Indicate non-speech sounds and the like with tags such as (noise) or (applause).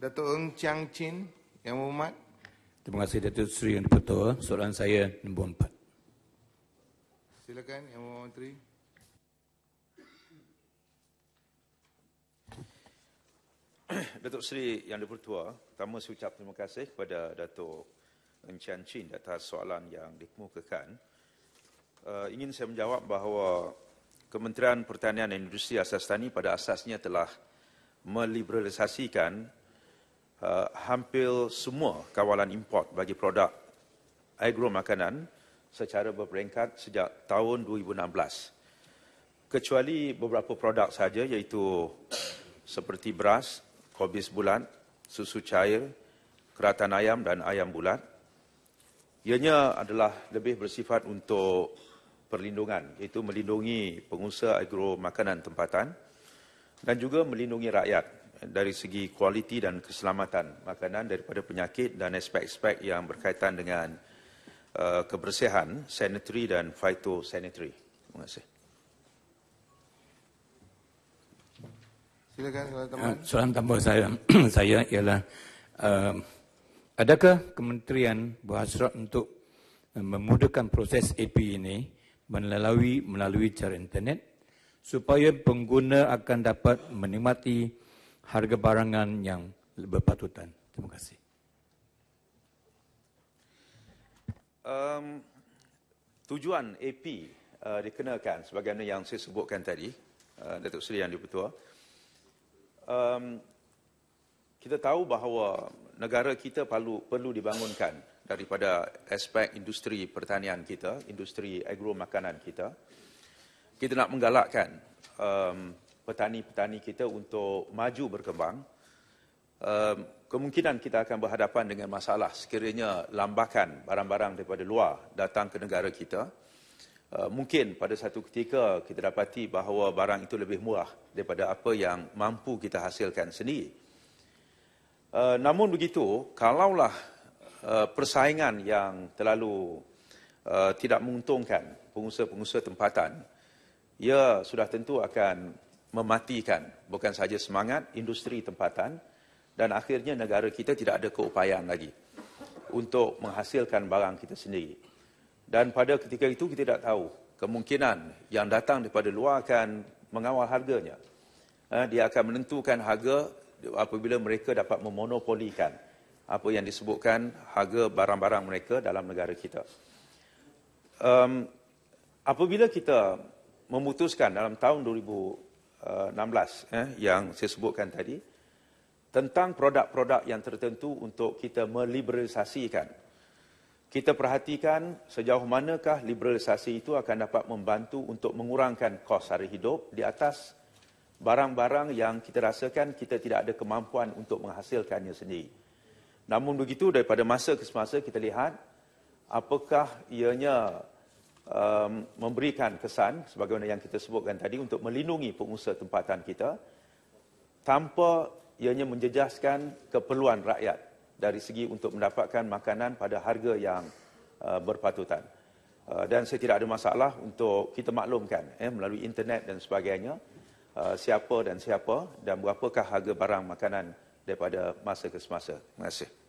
Datuk Eng Chiang Chin yang berhormat. Terima kasih Datuk Sri yang dipertua. Soalan saya nombor empat. Silakan Yang Berhormat Menteri. (clears throat) Datuk Seri Yang Dipertua, pertama saya ucap terima kasih kepada Datuk Eng Chiang Chin atas soalan yang dikemukakan. Uh, ingin saya menjawab bahawa Kementerian Pertanian dan Industri Asas Tani pada asasnya telah meliberalisasikan uh, hampir semua kawalan import bagi produk agro makanan secara berperingkat sejak tahun 2016. Kecuali beberapa produk saja iaitu seperti beras, kobis bulat, susu cair, keratan ayam dan ayam bulat. Ianya adalah lebih bersifat untuk perlindungan iaitu melindungi pengusaha agro makanan tempatan dan juga melindungi rakyat dari segi kualiti dan keselamatan makanan daripada penyakit dan aspek-aspek yang berkaitan dengan uh, kebersihan sanitary dan phytosanitary. Terima kasih. Silakan soalan ah, Soalan tambahan saya, (clears throat) saya ialah uh, adakah Kementerian berhasrat untuk uh, memudahkan proses AP ini melalui melalui cara internet supaya pengguna akan dapat menikmati harga barangan yang berpatutan. Terima kasih. Um, tujuan AP uh, dikenakan sebagaimana yang saya sebutkan tadi, uh, Datuk Seri Yang Dipertua. Um, kita tahu bahawa negara kita perlu, perlu dibangunkan daripada aspek industri pertanian kita, industri agro makanan kita. Kita nak menggalakkan um, petani-petani kita untuk maju berkembang, um, kemungkinan kita akan berhadapan dengan masalah sekiranya lambakan barang-barang daripada luar datang ke negara kita. Uh, mungkin pada satu ketika kita dapati bahawa barang itu lebih murah daripada apa yang mampu kita hasilkan sendiri. Uh, namun begitu, kalaulah uh, persaingan yang terlalu tidak menguntungkan pengusaha-pengusaha tempatan, ia sudah tentu akan mematikan bukan saja semangat industri tempatan dan akhirnya negara kita tidak ada keupayaan lagi untuk menghasilkan barang kita sendiri. Dan pada ketika itu kita tidak tahu kemungkinan yang datang daripada luar akan mengawal harganya. Eh, dia akan menentukan harga apabila mereka dapat memonopolikan apa yang disebutkan harga barang-barang mereka dalam negara kita. Um, apabila kita memutuskan dalam tahun 16 eh, yang saya sebutkan tadi tentang produk-produk yang tertentu untuk kita meliberalisasikan. Kita perhatikan sejauh manakah liberalisasi itu akan dapat membantu untuk mengurangkan kos hari hidup di atas barang-barang yang kita rasakan kita tidak ada kemampuan untuk menghasilkannya sendiri. Namun begitu daripada masa ke semasa kita lihat apakah ianya um, memberikan kesan sebagaimana yang kita sebutkan tadi untuk melindungi pengusaha tempatan kita tanpa ianya menjejaskan keperluan rakyat dari segi untuk mendapatkan makanan pada harga yang uh, berpatutan. Uh, dan saya tidak ada masalah untuk kita maklumkan eh, melalui internet dan sebagainya uh, siapa dan siapa dan berapakah harga barang makanan daripada masa ke semasa. Terima kasih.